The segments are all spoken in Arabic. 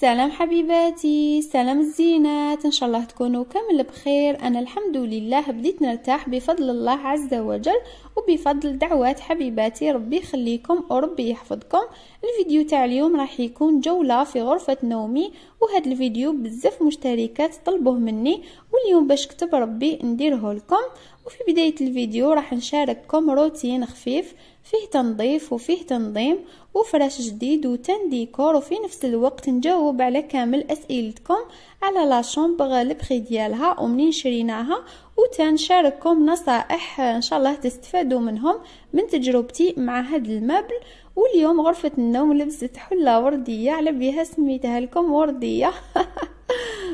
سلام حبيباتي سلام الزينات ان شاء الله تكونوا كامل بخير انا الحمد لله بديت نرتاح بفضل الله عز وجل وبفضل دعوات حبيباتي ربي يخليكم وربي يحفظكم الفيديو تاع اليوم راح يكون جولة في غرفة نومي وهذا الفيديو بزاف مشتركات طلبوه مني واليوم باش كتب ربي نديره لكم وفي بداية الفيديو راح نشارككم روتين خفيف فيه تنظيف وفيه تنظيم وفراش جديد وتنديكور وفي نفس الوقت نجاوب على كامل اسئلتكم على لاشومب لبخي البخي ديالها ومنين شريناها وتنشارككم نصائح ان شاء الله تستفادوا منهم من تجربتي مع هذا المبل واليوم غرفة النوم لبست حلة وردية على بيها سميتها لكم وردية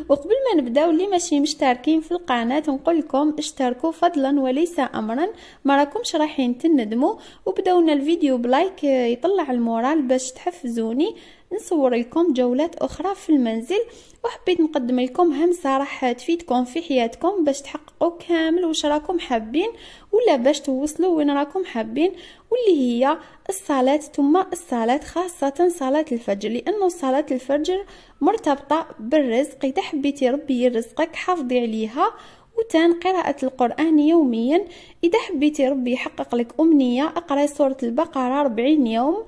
وقبل ما نبداو اللي ماشي مشتركين في القناه نقول لكم اشتركوا فضلا وليس امرا ما راكمش رايحين تندموا وبداونا الفيديو بلايك يطلع المورال باش تحفزوني نصور لكم جولات اخرى في المنزل وحبيت نقدم لكم هم راح تفيدكم في حياتكم باش تحققوا كامل واش راكم حابين ولا باش توصلوا وين راكم حابين واللي هي الصلاه ثم الصلاه خاصه صلاه الفجر لانه صلاه الفجر مرتبطه بالرزق اذا حبيتي ربي رزقك حافظي عليها وتان قراءة القرآن يوميا إذا حبيتي ربي يحقق لك أمنية اقرأي سورة البقرة 40 يوم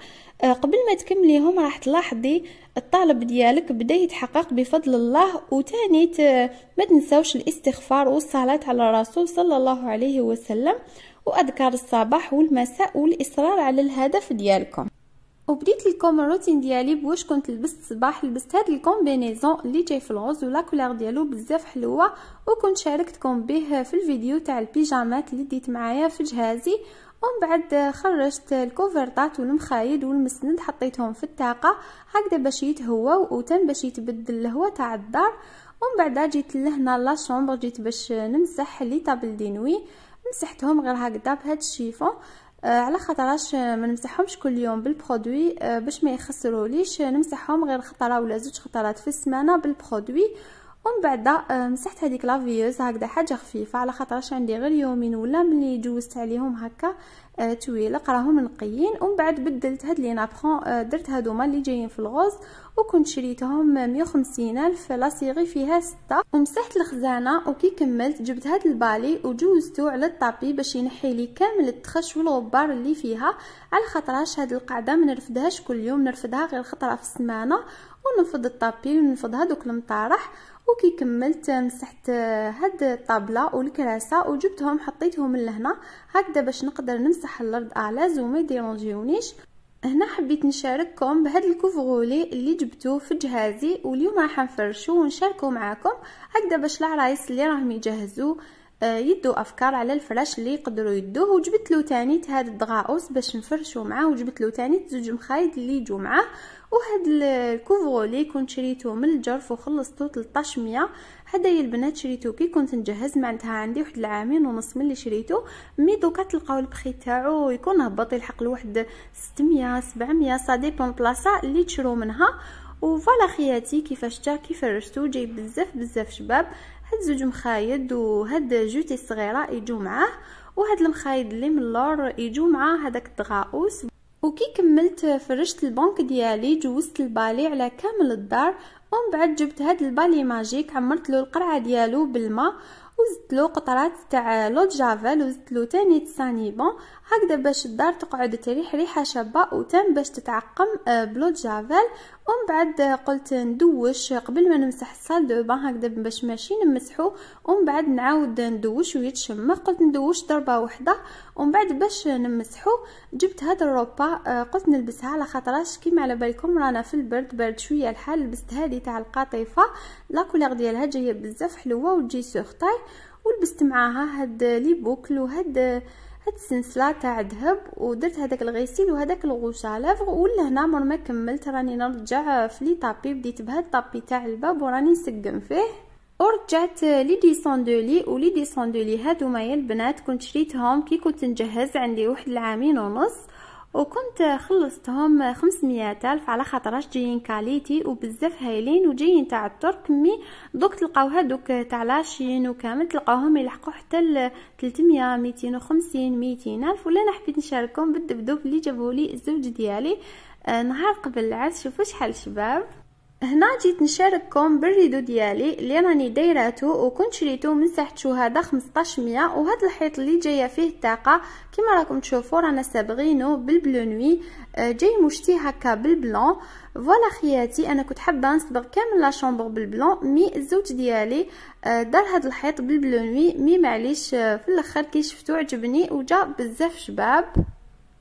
آه، قبل ما تكمليهم راح تلاحظي الطالب ديالك بدا يتحقق بفضل الله وثاني ما تنساوش الاستغفار والصلاة على الرسول صلى الله عليه وسلم وأذكار الصباح والمساء والإصرار على الهدف ديالكم وبديت لكم الروتين ديالي بواش كنت لبست الصباح لبست هاد الكومبينيزون اللي جاي في الغوز ولا كولور ديالو بزاف حلوه وكنت شاركتكم به في الفيديو تاع البيجامات اللي ديت معايا في جهازي ومن بعد خرجت الكوفرطات والمخايد والمسند حطيتهم في الطاقه هكذا باش يتهواو وتم باش يتبدل الهواء تاع الدار ومن بعد جيت لهنا لا جيت باش نمسح لي طابل دينوي مسحتهم غير هكذا بهاد الشيفون آه، على خاطرش آه، ما نمسحهمش كل يوم بالبرودوي آه، باش ما يخسروليش نمسحهم غير خطره ولا زوج خطرات في السمانه بالبرودوي ومن بعد آه، مسحت هذيك لافيوز هكذا حاجه خفيفه على خاطرش عندي غير يومين ولا ملي جوزت عليهم هكا تويلق آه، راهم نقيين ومن بعد بدلت هاد لي نابخون آه، درت هادوما اللي جايين في الغوز وكنت شريتهم 150 الف سيغي فيها ستة ومسحت الخزانه وكي كملت جبت هاد البالي وجوزتو على الطابي باش ينحي لي كامل التخش والغبار اللي فيها على خاطرش هاد القاعده ما نرفدهاش كل يوم نرفدها غير خطره في السمانه ونفض الطابي ونفض هذوك المطارح وكي كملت مسحت هاد الطابله والكراسه وجبتهم حطيتهم لهنا هكذا باش نقدر نمسح الارض الاز وما يديرونجيونيش هنا حبيت نشارككم بهذا الكوفغولي اللي جبتوه في جهازي واليوم راح نفرشوه ونشاركه معاكم هكذا باش العرايس اللي راهم يجهزوه آه، يدو افكار على الفراش اللي يقدروا يدوه وجبت له تاني هذا الضغاوس باش نفرشوا معاه وجبت له تاني زوج مخايط اللي يجوا معاه وهاد الكوفغولي كنت شريته من الجرف وخلصته 1300 هدايا البنات شريته كي كنت نجهز معناتها عندي واحد العامين ونص من اللي شريته مي دوكا تلقاو البخي تاعو يكون هبط يلحق لواحد 600 700 سا ديبون بلاصه اللي تشرو منها وفوالا خياتي كيفاش جا كيف فرشتو جاي بزاف بزاف شباب هاد زوج مخايد وهاد جوتي الصغيره يجوا معاه وهاد المخايد اللي من اللور يجوا مع هذاك الدغاوس وكي كملت فرشت البنك ديالي جوزت البالي على كامل الدار ومن بعد جبت هاد البالي ماجيك عمرت له القرعه ديالو بالماء وزدت له قطرات تاع لوت جافيل وزدت له تاني سانيبون هكذا باش الدار تقعد تريح ريحه شابه وتم باش تتعقم آه، بلو جافيل ومن بعد آه، قلت ندوش آه، قبل ما نمسح الصال دو بان هكذا باش ماشي نمسحو ومن بعد نعاود ندوش ويتشمر قلت ندوش ضربه واحده ومن بعد باش نمسحو جبت هاد الروبا قلت نلبسها على خاطرش كيما على بالكم رانا في البرد برد شويه الحال لبست هذه تاع القطيفه لا كولور ديالها جايه بزاف حلوه وتجي سوغ طاي ولبست معاها هاد لي بوكل وهاد هاد السنسله تاع ذهب ودرت هذاك الغسيل وهذاك الغوش ولا هنا مر ما كملت راني نرجع في لي طابي بديت بهاد الطابي تاع الباب وراني نسقم فيه ورجعت لي ديسوندولي ولي ديسوندولي هادو ما البنات كنت شريتهم كي كنت نجهز عندي واحد العامين ونص وكنت خلصتهم 500 ألف على خاطرش جايين كاليتي وبزاف هايلين وجايين تاع الترك مي دوك تلقاو هادوك تاع لاشين وكامل تلقاوهم يلحقوا حتى ل 300 250 200 ألف ولا انا حبيت نشارككم بالدبدوب اللي جابولي الزوج ديالي آه، نهار قبل العرس شوفوا شحال شباب هنا جيت نشارككم بالريدو ديالي اللي راني دايراتو وكنت شريتو من ساحه شهداء 1500 وهذا الحيط اللي جايه فيه الطاقه كما راكم تشوفوا رانا صابغينو بالبلو نوي آه، جاي مشتي هكا بالبلون فوالا خياتي انا كنت حابه نصبغ كامل لا شومبر بالبلون مي الزوج ديالي آه، دار هذا الحيط بالبلو نوي مي معليش آه، في الاخر كي شفتو عجبني وجا بزاف شباب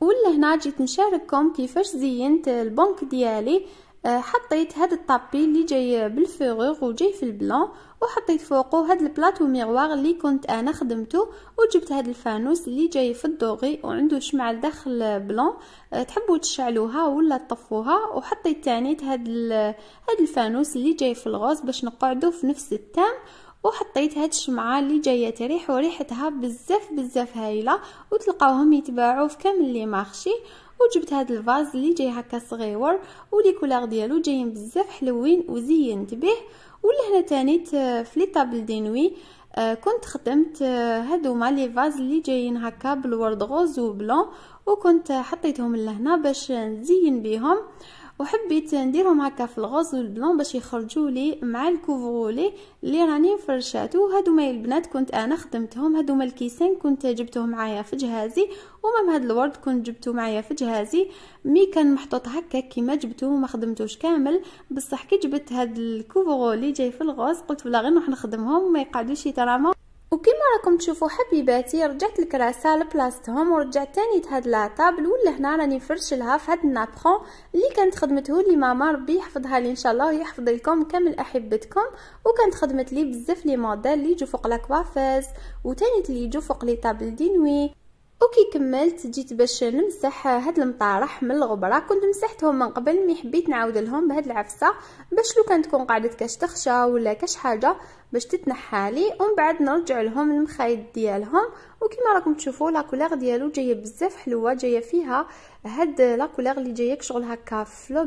ولا هنا جيت نشارككم كيفاش زينت البنك ديالي أه، حطيت هاد الطابي اللي جاي بالفيغور وجاي في البلون وحطيت فوقه هاد البلاطو ميغوار اللي كنت انا خدمته وجبت هاد الفانوس اللي جاي في الدوغي وعنده شمعة داخل بلون أه، تحبوا تشعلوها ولا تطفوها وحطيت تانيت هاد هاد الفانوس اللي جاي في الغوز باش نقعدو في نفس التام وحطيت هاد الشمعة اللي جاية تريح وريحتها بزاف بزاف هايلة وتلقاوهم يتباعوا في كامل لي مارشي وجبت هاد الفاز اللي جاي هكا صغيور ولي كولار ديالو جايين بزاف حلوين وزينت به ولهنا تاني في لي طابل دي نوي آه، كنت خدمت آه، هادوما لي فاز اللي جايين هكا بالورد غوز وبلون وكنت حطيتهم لهنا باش نزين بيهم وحبيت نديرهم هكا في الغوز والبلون باش يخرجوا لي مع الكوفرولي اللي راني فرشاتو هادوما البنات كنت انا خدمتهم هادوما الكيسين كنت جبتهم معايا في جهازي ومام هاد الورد كنت جبتو معايا في جهازي مي كان محطوط هكا كيما جبتو ما خدمتوش كامل بصح كي جبت هاد الكوفرولي جاي في الغوز قلت بلا غير نروح نخدمهم ما يقعدوش يتراموا وكما راكم تشوفوا حبيباتي رجعت الكراسه لبلاصتهم ورجعت تاني لهاد لاطابل ولا هنا راني فرشلها في هاد النابخون اللي كانت خدمته لي ماما ربي يحفظها لي ان شاء الله ويحفظ لكم كامل احبتكم وكانت خدمت لي بزاف لي موديل اللي يجوا فوق لاكوافيز وتاني اللي يجوا فوق لي طابل دينوي وكي كملت جيت باش نمسح هاد المطارح من الغبره كنت مسحتهم من قبل مي حبيت نعاود لهم بهاد العفسه باش لو كانت تكون قعدت كاش تخشى ولا كاش حاجه باش تتنحى لي ومن بعد نرجع لهم المخايد ديالهم وكما راكم تشوفوا لا كولور ديالو جايه بزاف حلوه جايه فيها هاد لا كولور اللي جايه كشغل هكا فلو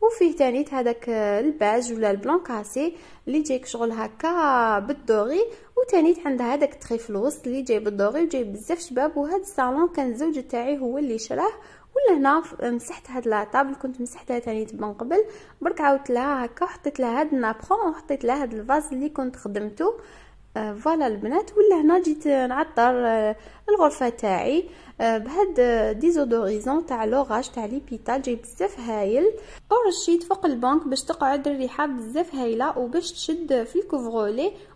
وفيه تاني هذاك الباج ولا البلون كاسي اللي جايك شغل هكا بالدوغي وتاني عندها هذاك تخيف الوسط اللي جاي بالدوغي وجاي بزاف شباب وهاد الصالون كان الزوج تاعي هو اللي شراه ولا هنا مسحت هاد لاطابل كنت مسحتها تاني من قبل برك عاودت لها هكا وحطيت لها هاد النابخون وحطيت لها هاد الفاز اللي كنت خدمته آه، فوالا البنات ولا هنا جيت نعطر آه، الغرفه تاعي آه، بهاد ديزودوريزون تاع لوغاج تاع ليبيتال جاي بزاف هايل ورشيت فوق البنك باش تقعد الريحه بزاف هايله وباش تشد في أو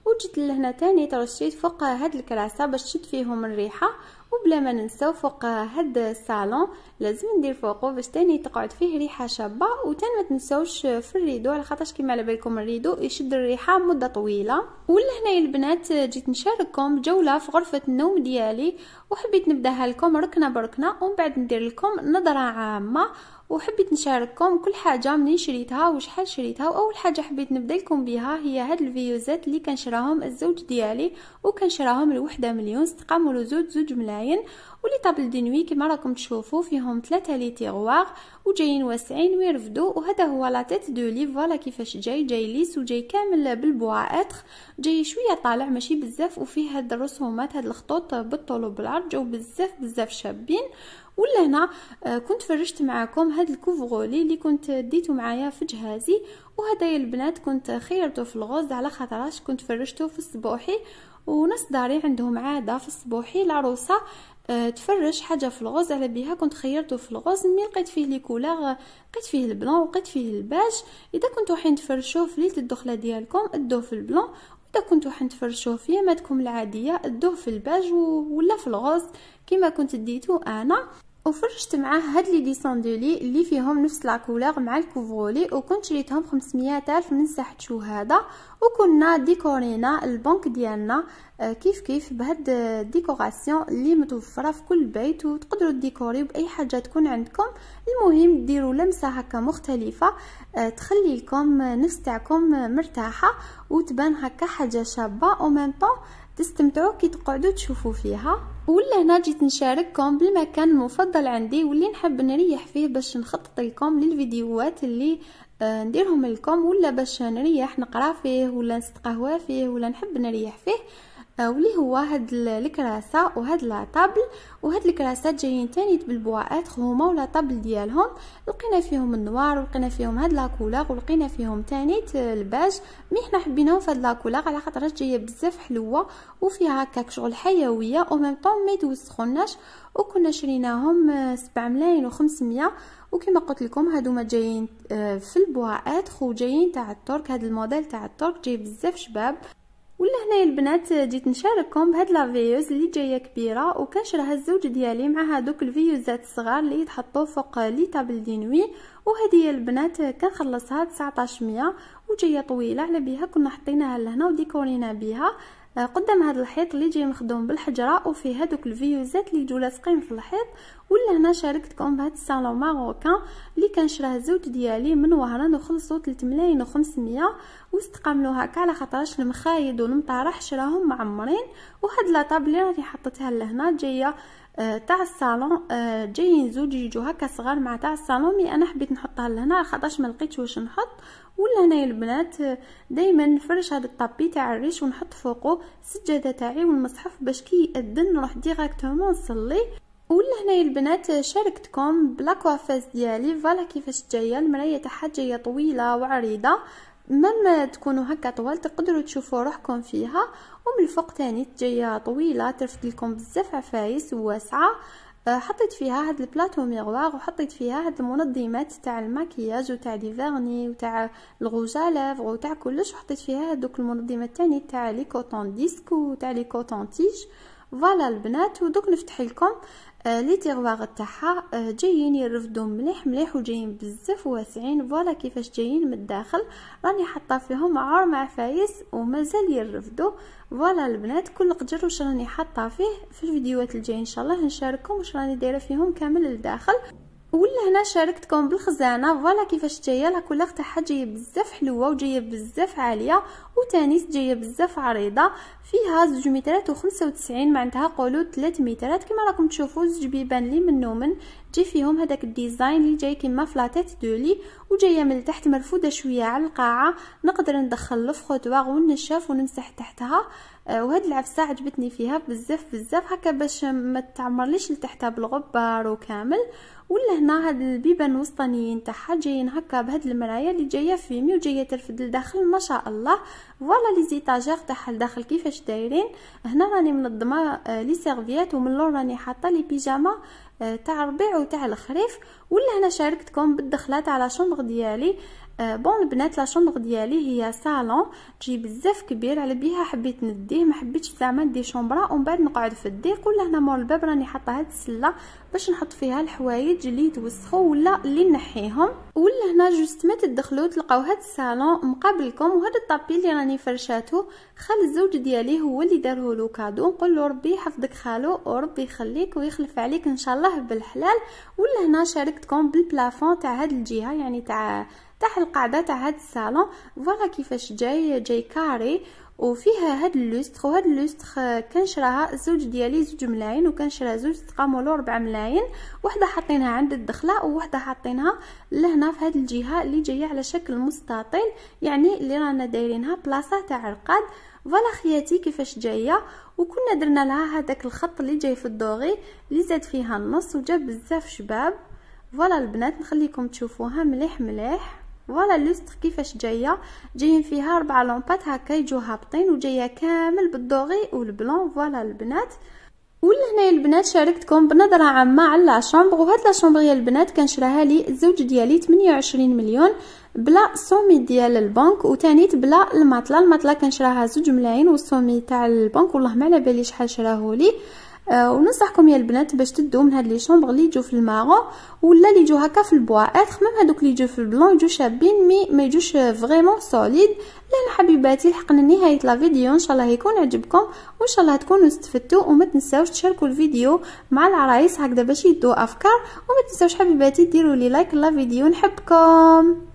وجيت لهنا تاني ترشيت فوق هاد الكراسه باش تشد فيهم الريحه وبلا ما ننساو فوق هاد الصالون لازم ندير فوقو باش تاني تقعد فيه ريحه شابه وتاني ما تنساوش في الريدو على خاطرش كيما على بالكم الريدو يشد الريحه مده طويله ولا هنايا البنات جيت نشارككم جوله في غرفه النوم ديالي وحبيت نبداها لكم ركنه بركنه ومن بعد ندير لكم نظره عامه وحبيت نشارككم كل حاجه منين شريتها وشحال شريتها واول حاجه حبيت نبدا لكم بها هي هاد الفيوزات اللي كنشراهم الزوج ديالي وكنشراهم لوحده مليون استقاموا لزوج زوج ملايين ولي طابل دي نوي كما راكم تشوفوا فيهم ثلاثه لي تيغوار وجايين واسعين ويرفدوا وهذا هو لا تيت دو لي فوالا كيفاش جاي جاي ليس وجاي كامل بالبوا اتخ جاي شويه طالع ماشي بزاف وفيه هاد الرسومات هاد الخطوط بالطول وبالعرض جاو بزاف بزاف شابين ولا هنا آه، كنت فرجت معاكم هاد الكوفغولي اللي كنت ديته معايا في جهازي وهذا يا البنات كنت خيرته في الغوز على خاطرش كنت فرجته في الصبوحي وناس داري عندهم عاده في الصبوحي العروسه أه، تفرش حاجه في الغوز على بيها كنت خيرته في الغوز ملي لقيت فيه لي كولور لقيت فيه البلون ولقيت فيه الباج اذا كنتو حين تفرشوه في ليله الدخله ديالكم ادوه في البلون اذا كنتو حين تفرشوه في يماتكم العاديه ادوه في الباج ولا في الغوز كما كنت ديتو انا وفرشت معاه هاد لي ليسون دو لي اللي فيهم نفس لاكولور مع الكوفرولي وكنت شريتهم بخمسمية الف من ساحة شهادة وكنا ديكورينا البنك ديالنا آه، كيف كيف بهاد الديكوراسيون اللي متوفرة في كل بيت وتقدروا ديكوريو بأي حاجة تكون عندكم المهم ديروا لمسة هكا مختلفة آه، تخلي لكم نفس تاعكم مرتاحة وتبان هكا حاجة شابة ومن طون تستمتعوا كي تقعدوا تشوفوا فيها ولا هنا جيت نشارككم بالمكان المفضل عندي واللي نحب نريح فيه باش نخطط لكم للفيديوهات اللي آه، نديرهم لكم ولا باش نريح نقرا فيه ولا نستقهوى فيه ولا نحب نريح فيه واللي هو هاد الكراسه وهاد لا طابل وهاد الكراسات جايين تاني بالبواءات هما ولا طابل ديالهم لقينا فيهم النوار ولقينا فيهم هاد لا ولقينا فيهم تاني الباج مي حنا حبيناهم فهاد لاكولاغ على خاطر جايه بزاف حلوه وفيها هكاك شغل حيويه او ميم طون مي توسخوناش وكنا شريناهم 7 ملايين و500 وكما قلت لكم هادو ما جايين آه، في البواءات خو جايين تاع الترك هاد الموديل تاع الترك جاي بزاف شباب ولا هنايا البنات جيت نشارككم بهاد لافيوز اللي جايه كبيره وكنشرها الزوج ديالي مع هادوك الفيوزات الصغار اللي يتحطوا فوق لي طابل دي نوي وهذه البنات كنخلصها 1900 وجايه طويله على بها كنا حطيناها لهنا وديكورينا بها آه، قدام هذا الحيط اللي جاي مخدوم بالحجره وفيه هذوك الفيوزات اللي جو لاصقين في الحيط ولا هنا شاركتكم بهاد الصالون ماروكان اللي كان شراه الزوج ديالي من وهران وخلصوا 3 ملايين و500 واستقاملوا هكا على خاطرش المخايد والمطارح شراهم معمرين وهاد لاطاب اللي راني حطيتها لهنا جايه آه، تاع الصالون آه، جايين زوج يجوا هكا صغار مع تاع الصالون مي انا حبيت نحطها لهنا خاطرش ما لقيتش واش نحط ولا هنايا البنات دائما نفرش هذا الطابي تاع الريش ونحط فوقه السجاده تاعي والمصحف باش كي ياذن نروح ديراكتومون نصلي ولا هنايا البنات شاركتكم بلاكوافاز ديالي فوالا كيفاش جايه المرايه تاعها جايه طويله وعريضه مما تكونوا هكا طوال تقدروا تشوفوا روحكم فيها ومن الفوق تاني جايه طويله ترفد لكم بزاف عفايس وواسعه آه، حطيت فيها هاد البلاطو ميغوار وحطيت فيها هاد المنظمات تاع الماكياج وتاع لي فيرني وتاع الغوجا لافغ وتاع كلش وحطيت فيها هادوك المنظمات تاني تاع لي كوتون ديسك وتاع لي كوتون تيج فوالا البنات ودوك نفتح لكم آه، لي تيغواغ تاعها آه، جايين يرفدو مليح مليح وجايين بزاف واسعين فوالا كيفاش جايين من الداخل راني حاطه فيهم عار مع فايس ومازال يرفدو فوالا البنات كل قجر واش راني حاطه فيه في الفيديوهات الجايه ان شاء الله نشارككم واش راني دايره فيهم كامل الداخل ولا هنا شاركتكم بالخزانه فوالا كيفاش تاهي لا كولور تاعها جايه بزاف حلوه وجايه بزاف عاليه وتانيس جايه بزاف عريضه فيها زوج مترات و95 معناتها قولوا 3 مترات كما راكم تشوفوا زوج بيبان لي من جي فيهم هذاك الديزاين اللي جاي كيما فلاتيت دولي وجايه من تحت مرفوده شويه على القاعه نقدر ندخل الفخوتواغ والنشاف ونمسح تحتها آه، وهاد العفسه عجبتني فيها بزاف بزاف هكا باش ما تعمرليش لتحتها بالغبار وكامل ولا هنا هاد البيبان الوسطانيين تاعها جايين هكا بهاد المرايا اللي جايه فيمي وجايه ترفد لداخل ما شاء الله فوالا لي زيتاجير تاعها لداخل كيفاش دايرين هنا راني منظمه آه، لي سيرفيات ومن اللون راني حاطه لي بيجاما تاع الربيع وتاع الخريف ولا هنا شاركتكم بالدخلات على شنبغ ديالي بون البنات لا شومبر ديالي هي صالون تجي بزاف كبير على بيها حبيت نديه ما حبيتش زعما ندي شومبرا ومن بعد نقعد في الضيق ولا هنا مور الباب راني حاطه هاد السله باش نحط فيها الحوايج اللي توسخوا ولا اللي نحيهم ولا هنا جوست ما تدخلوا تلقاو هاد الصالون مقابلكم وهاد الطابي اللي راني فرشاته خال الزوج ديالي هو اللي داره له كادو نقول له ربي يحفظك خالو وربي يخليك ويخلف عليك ان شاء الله بالحلال ولا هنا شاركتكم بالبلافون تاع هاد الجهه يعني تاع تحت القاعدة تاع هاد الصالون فوالا كيفاش جاي جاي كاري وفيها هاد اللوستر وهاد اللوستر كان شراها الزوج ديالي زوج ملاين وكان شرا زوج تقامولو ربع ملاين وحده حاطينها عند الدخله وحده حاطينها لهنا في هاد الجهه اللي جايه على شكل مستطيل يعني اللي رانا دايرينها بلاصه تاع رقاد فوالا خياتي كيفاش جايه وكنا درنا لها هذاك الخط اللي جاي في الدوغي اللي زاد فيها النص وجاب بزاف شباب فوالا البنات نخليكم تشوفوها مليح مليح فوالا ليستر كيفاش جايه جايين فيها اربع لومبات هكا يجو هابطين وجايه كامل بالدوغي والبلون فوالا البنات ولهنايا البنات شاركتكم بنظره عامه على لاشومبغ وهاد لاشومبغ يا البنات كان شراها لي الزوج ديالي 28 مليون بلا سومي ديال البنك وتانيت بلا الماطله الماطله كنشراها زوج ملايين والسومي تاع البنك والله ما على بالي شحال شراهولي آه، وننصحكم يا البنات باش تدو من هاد لي شومبر لي يجو في المارو ولا لي يجو هكا في البوا البواعات ميم هادوك لي يجو في البلون يجو شابين مي ما يجوش فريمون سوليد لا حبيباتي لحقنا نهايه لا فيديو ان شاء الله يكون عجبكم وان شاء الله تكونوا استفدتوا وما تنساوش تشاركوا الفيديو مع العرايس هكذا باش يدو افكار وما تنساوش حبيباتي ديروا لي لايك لا فيديو نحبكم